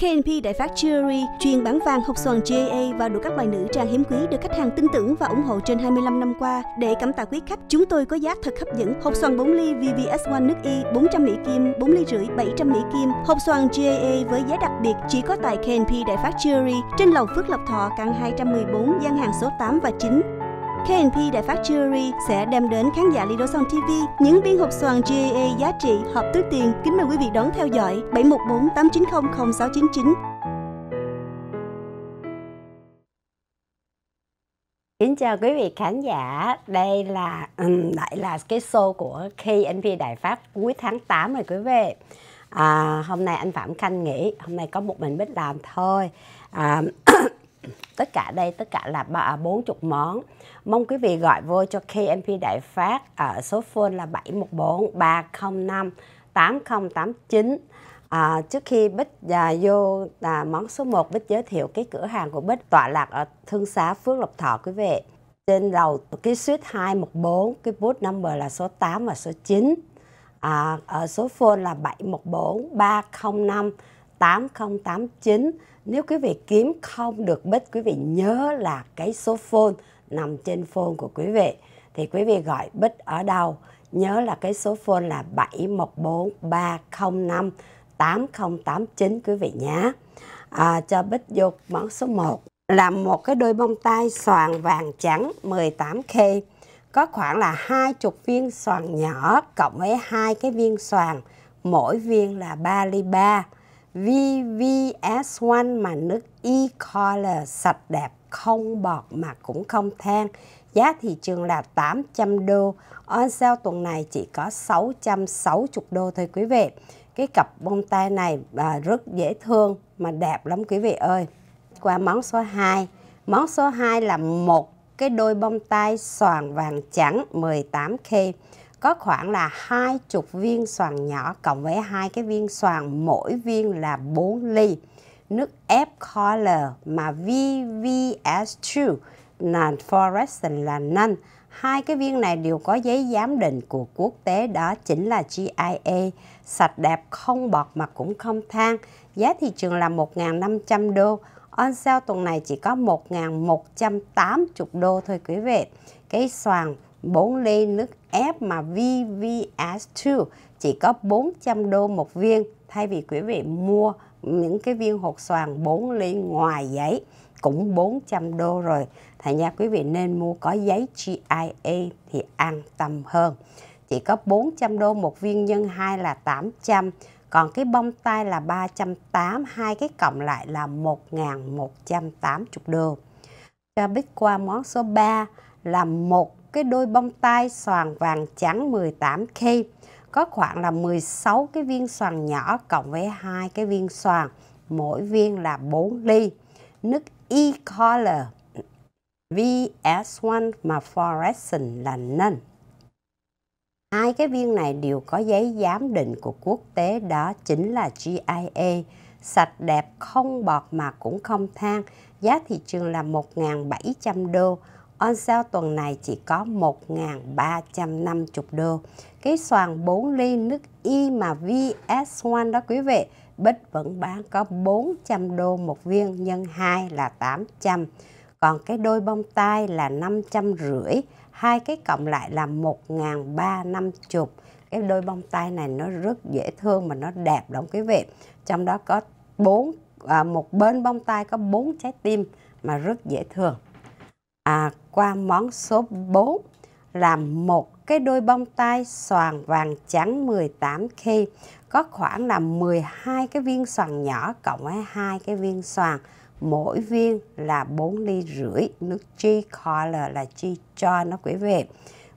KNP Đại Phát Jewelry chuyên bán vàng hộp xoàn GAA và đủ các loại nữ trang hiếm quý được khách hàng tin tưởng và ủng hộ trên 25 năm qua. Để cảm tạ quý khách, chúng tôi có giá thật hấp dẫn. Hộp xoàn 4 ly VVS 1 nước Y 400 Mỹ Kim, 4 ly rưỡi 700 Mỹ Kim. Hộp xoàn GAA với giá đặc biệt chỉ có tại KNP Đại Phát Jewelry trên lầu Phước Lộc Thọ, căn 214, gian hàng số 8 và 9. KNP Đại Phát Jewelry sẽ đem đến khán giả Lido Song TV những viên hộp xoàn GAA giá trị hợp túi tiền. Kính mời quý vị đón theo dõi 714 890 0699. Kính chào quý vị khán giả, đây là um, lại là cái show của KNP Đại Pháp cuối tháng 8 rồi quý vị. À, hôm nay anh Phạm Khanh nghỉ, hôm nay có một mình biết làm thôi. À, tất cả đây tất cả là à, bốn chục món. Mong quý vị gọi vô cho KMP Đại Phát ở số phone là 714 305 8089. À, trước khi Bích à, vô à, món số 1, Bích giới thiệu cái cửa hàng của Bích tọa lạc ở Thương xá Phước Lộc Thọ quý vị. Trên đầu cái suite 214, cái booth number là số 8 và số 9. À, ở số phone là 714 305 8089 nếu quý vị kiếm không được bích, quý vị nhớ là cái số phone nằm trên phone của quý vị. Thì quý vị gọi bích ở đâu? Nhớ là cái số phone là 714 305 8089 quý vị nhé. À, cho bích vô món số 1 là một cái đôi bông tai xoàn vàng trắng 18K có khoảng là hai chục viên xoàn nhỏ cộng với hai cái viên xoàn mỗi viên là 3 ly 3 VVS1 mà nước e-color sạch đẹp không bọt mà cũng không than. Giá thị trường là 800 đô, on sale tuần này chỉ có 660 đô thôi quý vị. Cái cặp bông tai này à, rất dễ thương mà đẹp lắm quý vị ơi. Qua món số 2, món số 2 là một cái đôi bông tai xoàn vàng trắng 18K có khoảng là hai chục viên xoàn nhỏ cộng với hai cái viên xoàn mỗi viên là 4 ly nước ép color mà VVS2 non fluorescent là none hai cái viên này đều có giấy giám định của quốc tế đó chính là GIA sạch đẹp không bọt mà cũng không than giá thị trường là 1.500 đô on sale tuần này chỉ có 1.180 đô thôi quý vị cái xoàn 4 ly nước ép mà VVS2 chỉ có 400 đô một viên thay vì quý vị mua những cái viên hột xoàn 4 ly ngoài giấy cũng 400 đô rồi. Thành ra quý vị nên mua có giấy GIA thì an tâm hơn. Chỉ có 400 đô một viên nhân 2 là 800. Còn cái bông tai là 308, hai cái cộng lại là 1.180 đô. Cho biết qua món số 3 là một cái đôi bông tai xoàn vàng trắng 18K có khoảng là 16 cái viên xoàn nhỏ cộng với hai cái viên xoàn mỗi viên là 4 ly nước e-color VS1 mà fluorescent là nên hai cái viên này đều có giấy giám định của quốc tế đó chính là GIA sạch đẹp không bọt mà cũng không than giá thị trường là 1.700 đô on sale tuần này chỉ có 1.350 đô. Cái xoàn 4 ly nước y mà VS1 đó quý vị, Bích vẫn bán có 400 đô một viên nhân 2 là 800. Còn cái đôi bông tai là 500 rưỡi, hai cái cộng lại là 1.350. Cái đôi bông tai này nó rất dễ thương mà nó đẹp lắm quý vị. Trong đó có 4 à, một bên bông tai có 4 trái tim mà rất dễ thương à, qua món số 4 là một cái đôi bông tai xoàn vàng trắng 18 khi có khoảng là 12 cái viên xoàn nhỏ cộng với hai cái viên xoàn mỗi viên là 4 ly rưỡi nước chi color là chi cho nó quý vị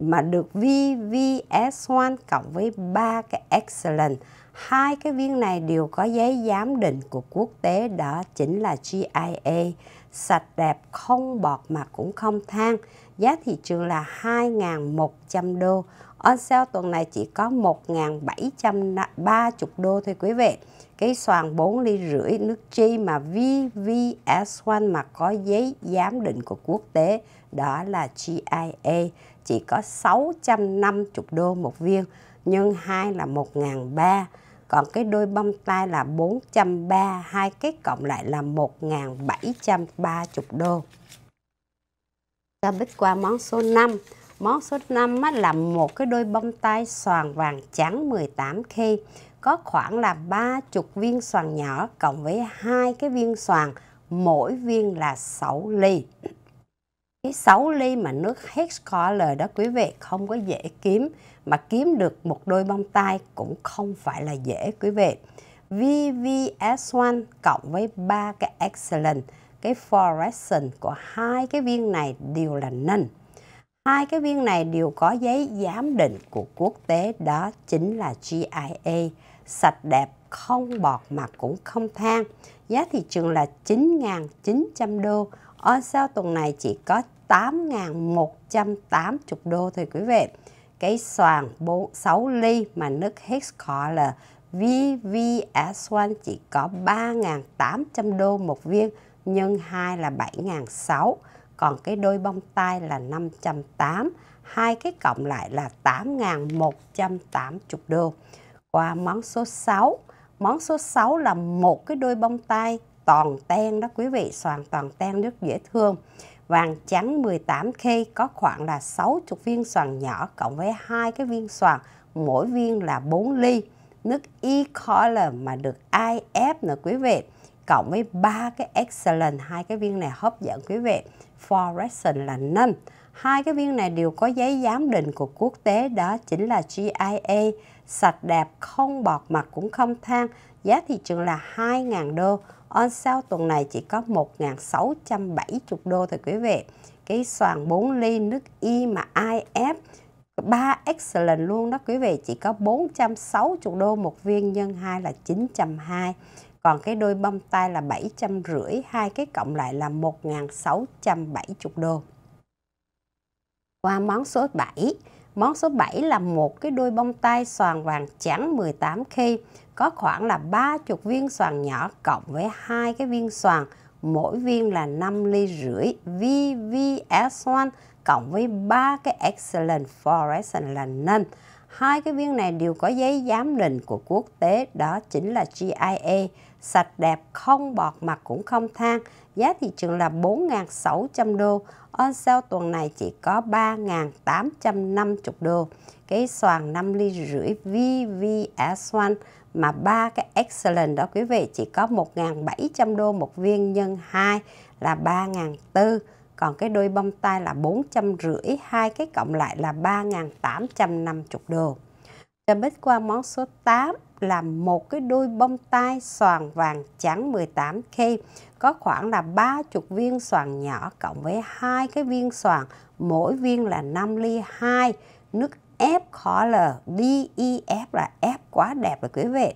mà được VVS1 cộng với ba cái Excellent. Hai cái viên này đều có giấy giám định của quốc tế đó chính là GIA, sạch đẹp không bọt mà cũng không than. Giá thị trường là 2.100 đô. On sale tuần này chỉ có 1.730 đô thôi quý vị cái xoàn 4 ly rưỡi nước chi mà VVS1 mà có giấy giám định của quốc tế đó là GIA chỉ có 650 đô một viên nhân 2 là 1.300 còn cái đôi bông tai là 430 hai cái cộng lại là 1.730 đô ta bích qua món số 5 món số 5 là một cái đôi bông tai xoàn vàng trắng 18 k có khoảng là 30 viên xoàn nhỏ cộng với hai cái viên xoàn, mỗi viên là 6 ly. Cái 6 ly mà nước hết color đó quý vị không có dễ kiếm, mà kiếm được một đôi bông tai cũng không phải là dễ quý vị. VVS1 cộng với ba cái excellent, cái fluorescent của hai cái viên này đều là nâng. Hai cái viên này đều có giấy giám định của quốc tế đó chính là GIA sạch đẹp, không bọt mà cũng không than. Giá thị trường là 9.900 đô. on sale tuần này chỉ có 8.180 đô thôi quý vị. Cái xoàn 4, 6 ly mà nước Hexcore là VVS1 chỉ có 3.800 đô một viên nhân 2 là 7.600 còn cái đôi bông tai là 580, hai cái cộng lại là 8.180 đô qua món số 6. Món số 6 là một cái đôi bông tai toàn ten đó quý vị, xoàn toàn ten rất dễ thương. Vàng trắng 18K có khoảng là 60 viên xoàn nhỏ cộng với hai cái viên xoàn, mỗi viên là 4 ly. Nước e-color mà được IF nữa quý vị, cộng với ba cái excellent, hai cái viên này hấp dẫn quý vị. Fluorescent là 5. Hai cái viên này đều có giấy giám định của quốc tế đó chính là GIA sạch đẹp, không bọt mặt cũng không than. Giá thị trường là 2.000 đô. On sale tuần này chỉ có 1.670 đô thôi quý vị. Cái xoàn 4 ly nước y mà IF 3 excellent luôn đó quý vị chỉ có 460 đô một viên nhân 2 là 920 còn cái đôi bông tai là 750 hai cái cộng lại là 1.670 đô qua món số 7 Món số 7 là một cái đôi bông tai xoàn vàng trắng 18 k có khoảng là 30 viên xoàn nhỏ cộng với hai cái viên xoàn, mỗi viên là 5 ly rưỡi VVS1 cộng với ba cái Excellent Foreign là nên. Hai cái viên này đều có giấy giám định của quốc tế đó chính là GIA sạch đẹp, không bọt mặt cũng không than. Giá thị trường là 4.600 đô, on sale tuần này chỉ có 3.850 đô. Cái xoàn 5 ly rưỡi VVS1 mà ba cái excellent đó quý vị chỉ có 1.700 đô một viên nhân 2 là 3.400 còn cái đôi bông tai là 450 hai cái cộng lại là 3.850 đô Giờ Bích qua món số 8 là một cái đôi bông tai xoàn vàng trắng 18K có khoảng là 30 viên xoàn nhỏ cộng với hai cái viên xoàn mỗi viên là 5 ly 2 nước ép khó L DEF là F quá đẹp rồi quý vị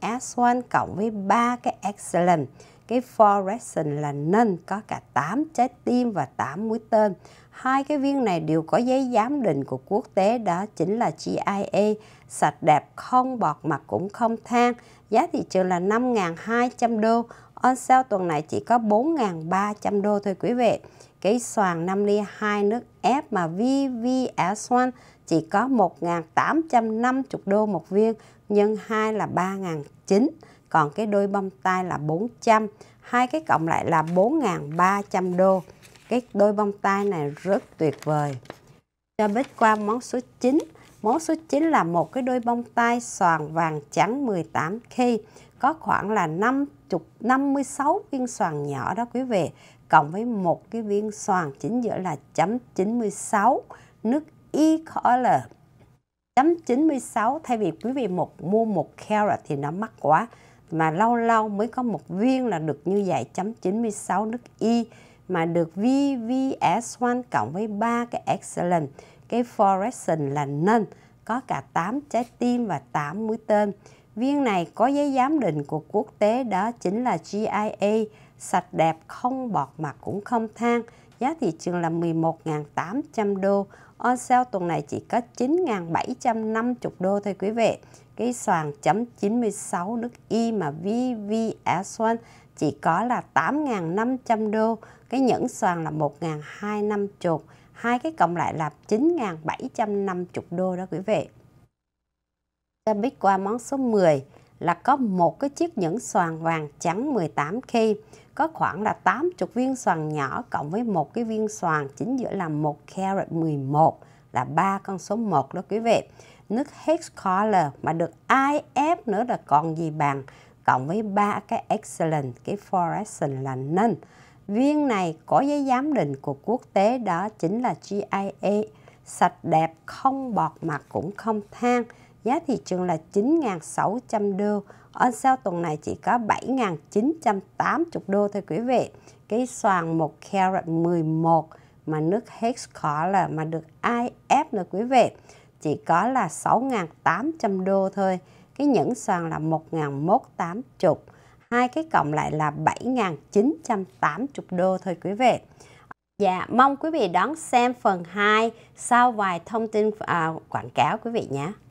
VVS1 cộng với ba cái excellent cái fluorescent là nên có cả 8 trái tim và 8 mũi tên. Hai cái viên này đều có giấy giám định của quốc tế đó chính là GIA, sạch đẹp không bọt mặt cũng không than. Giá thị trường là 5.200 đô, on sale tuần này chỉ có 4.300 đô thôi quý vị. Cái xoàn 5 ly 2 nước ép mà VVS1 chỉ có 1.850 đô một viên, nhân 2 là 3.900 còn cái đôi bông tai là 400 hai cái cộng lại là 4.300 đô cái đôi bông tai này rất tuyệt vời cho bích qua món số 9 món số 9 là một cái đôi bông tai xoàn vàng trắng 18 khi có khoảng là 50 56 viên xoàn nhỏ đó quý vị cộng với một cái viên xoàn chính giữa là chấm 96 nước y color chấm 96 thay vì quý vị một mua một carat thì nó mắc quá mà lâu lâu mới có một viên là được như vậy chấm 96 nước Y mà được VVS1 cộng với ba cái Excellent cái Forestion là nên có cả 8 trái tim và 8 mũi tên viên này có giấy giám định của quốc tế đó chính là GIA sạch đẹp không bọt mặt cũng không than giá thị trường là 11.800 đô. On sale tuần này chỉ có 9.750 đô thôi quý vị. Cái sàn chấm 96 nước Y mà VVS1 chỉ có là 8.500 đô. Cái nhẫn sàn là 1.250 Hai cái cộng lại là 9.750 đô đó quý vị. Ta biết qua món số 10 là có một cái chiếc nhẫn xoàn vàng trắng 18 k có khoảng là 80 viên xoàn nhỏ cộng với một cái viên xoàn chính giữa là một carat 11 là ba con số 1 đó quý vị. Nước Hex Color mà được ai ép nữa là còn gì bằng cộng với ba cái excellent cái fluorescent là nên viên này có giấy giám định của quốc tế đó chính là GIA sạch đẹp không bọt mặt cũng không than giá thị trường là 9.600 đô. On sale tuần này chỉ có 7.980 đô thôi quý vị. Cái xoàn 1 carat 11 mà nước Hexcore là mà được ai ép nữa quý vị. Chỉ có là 6.800 đô thôi. Cái nhẫn xoàn là 1.180 hai cái cộng lại là 7.980 đô thôi quý vị. Dạ, mong quý vị đón xem phần 2 sau vài thông tin à, quảng cáo quý vị nhé.